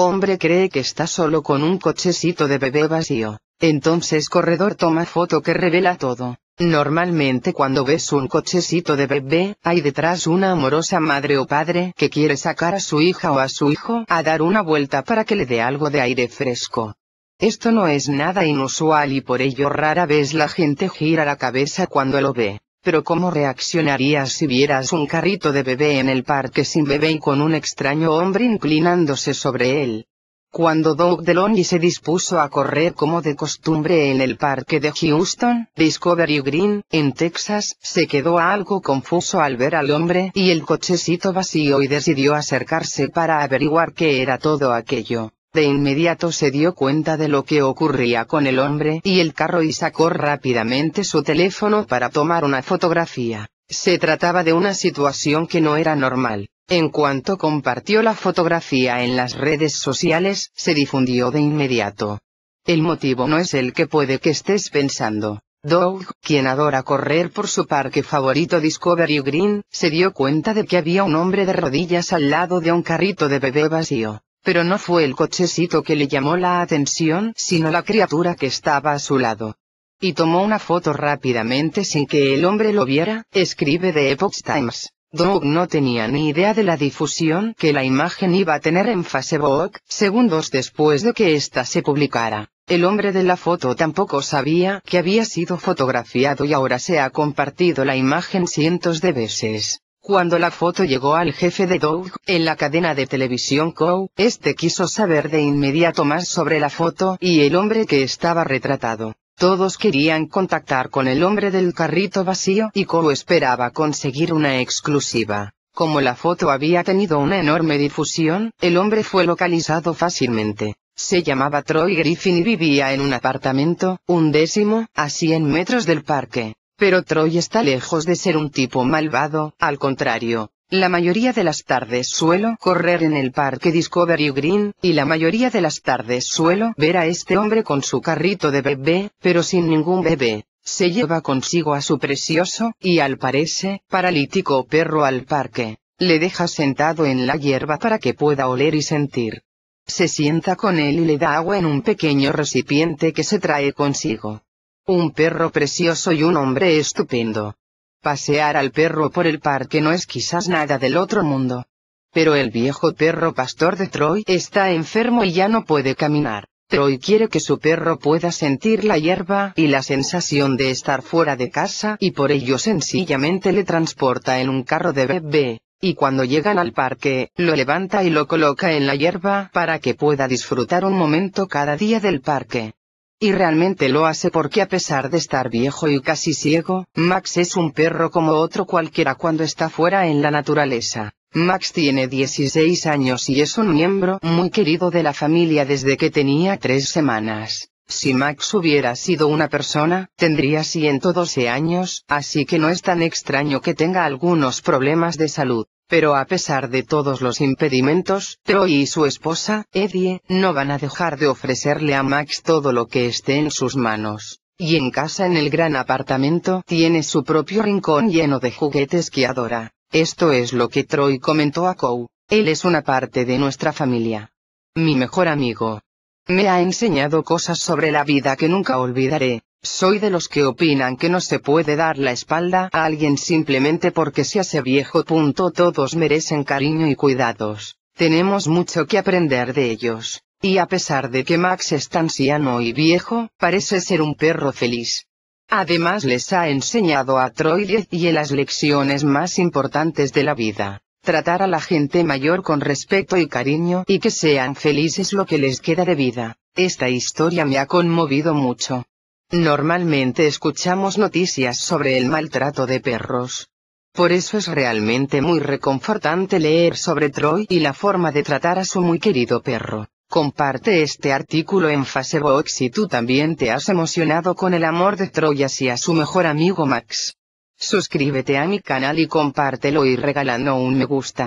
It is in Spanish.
Hombre cree que está solo con un cochecito de bebé vacío. Entonces corredor toma foto que revela todo. Normalmente cuando ves un cochecito de bebé, hay detrás una amorosa madre o padre que quiere sacar a su hija o a su hijo a dar una vuelta para que le dé algo de aire fresco. Esto no es nada inusual y por ello rara vez la gente gira la cabeza cuando lo ve. Pero ¿cómo reaccionarías si vieras un carrito de bebé en el parque sin bebé y con un extraño hombre inclinándose sobre él? Cuando Doug Deloney se dispuso a correr como de costumbre en el parque de Houston, Discovery Green, en Texas, se quedó algo confuso al ver al hombre y el cochecito vacío y decidió acercarse para averiguar qué era todo aquello. De inmediato se dio cuenta de lo que ocurría con el hombre y el carro y sacó rápidamente su teléfono para tomar una fotografía. Se trataba de una situación que no era normal. En cuanto compartió la fotografía en las redes sociales, se difundió de inmediato. El motivo no es el que puede que estés pensando. Doug, quien adora correr por su parque favorito Discovery Green, se dio cuenta de que había un hombre de rodillas al lado de un carrito de bebé vacío pero no fue el cochecito que le llamó la atención, sino la criatura que estaba a su lado. Y tomó una foto rápidamente sin que el hombre lo viera, escribe The Epoch Times. Doug no tenía ni idea de la difusión que la imagen iba a tener en Facebook, segundos después de que ésta se publicara. El hombre de la foto tampoco sabía que había sido fotografiado y ahora se ha compartido la imagen cientos de veces. Cuando la foto llegó al jefe de Doug, en la cadena de televisión Co este quiso saber de inmediato más sobre la foto y el hombre que estaba retratado. Todos querían contactar con el hombre del carrito vacío y co esperaba conseguir una exclusiva. Como la foto había tenido una enorme difusión, el hombre fue localizado fácilmente. Se llamaba Troy Griffin y vivía en un apartamento, un décimo, a 100 metros del parque. Pero Troy está lejos de ser un tipo malvado, al contrario, la mayoría de las tardes suelo correr en el parque Discovery Green, y la mayoría de las tardes suelo ver a este hombre con su carrito de bebé, pero sin ningún bebé. Se lleva consigo a su precioso, y al parece, paralítico perro al parque. Le deja sentado en la hierba para que pueda oler y sentir. Se sienta con él y le da agua en un pequeño recipiente que se trae consigo. Un perro precioso y un hombre estupendo. Pasear al perro por el parque no es quizás nada del otro mundo. Pero el viejo perro pastor de Troy está enfermo y ya no puede caminar. Troy quiere que su perro pueda sentir la hierba y la sensación de estar fuera de casa y por ello sencillamente le transporta en un carro de bebé. Y cuando llegan al parque, lo levanta y lo coloca en la hierba para que pueda disfrutar un momento cada día del parque. Y realmente lo hace porque a pesar de estar viejo y casi ciego, Max es un perro como otro cualquiera cuando está fuera en la naturaleza. Max tiene 16 años y es un miembro muy querido de la familia desde que tenía tres semanas. Si Max hubiera sido una persona, tendría 112 años, así que no es tan extraño que tenga algunos problemas de salud. Pero a pesar de todos los impedimentos, Troy y su esposa, Eddie, no van a dejar de ofrecerle a Max todo lo que esté en sus manos. Y en casa en el gran apartamento tiene su propio rincón lleno de juguetes que adora. Esto es lo que Troy comentó a Kou, Él es una parte de nuestra familia. Mi mejor amigo. Me ha enseñado cosas sobre la vida que nunca olvidaré. Soy de los que opinan que no se puede dar la espalda a alguien simplemente porque se hace viejo. Punto. Todos merecen cariño y cuidados. Tenemos mucho que aprender de ellos. Y a pesar de que Max es tan anciano y viejo, parece ser un perro feliz. Además les ha enseñado a Troy y en las lecciones más importantes de la vida. Tratar a la gente mayor con respeto y cariño y que sean felices lo que les queda de vida. Esta historia me ha conmovido mucho. Normalmente escuchamos noticias sobre el maltrato de perros. Por eso es realmente muy reconfortante leer sobre Troy y la forma de tratar a su muy querido perro. Comparte este artículo en Facebook si tú también te has emocionado con el amor de Troy hacia su mejor amigo Max. Suscríbete a mi canal y compártelo y regalando un me gusta.